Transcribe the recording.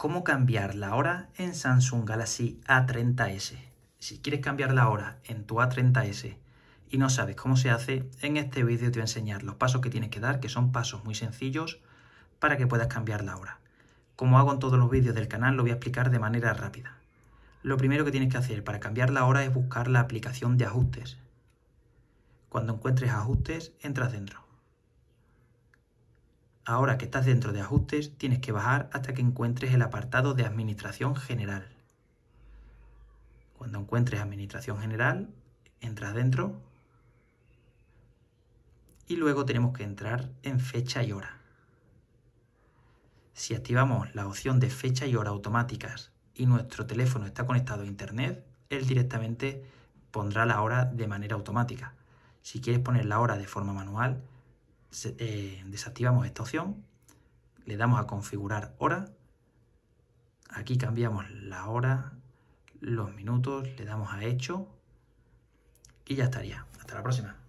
cómo cambiar la hora en Samsung Galaxy A30s. Si quieres cambiar la hora en tu A30s y no sabes cómo se hace, en este vídeo te voy a enseñar los pasos que tienes que dar, que son pasos muy sencillos para que puedas cambiar la hora. Como hago en todos los vídeos del canal, lo voy a explicar de manera rápida. Lo primero que tienes que hacer para cambiar la hora es buscar la aplicación de ajustes. Cuando encuentres ajustes, entras dentro. Ahora que estás dentro de ajustes, tienes que bajar hasta que encuentres el apartado de Administración General. Cuando encuentres Administración General, entras dentro y luego tenemos que entrar en fecha y hora. Si activamos la opción de fecha y hora automáticas y nuestro teléfono está conectado a Internet, él directamente pondrá la hora de manera automática. Si quieres poner la hora de forma manual, eh, desactivamos esta opción, le damos a configurar hora, aquí cambiamos la hora, los minutos, le damos a hecho y ya estaría. Hasta la próxima.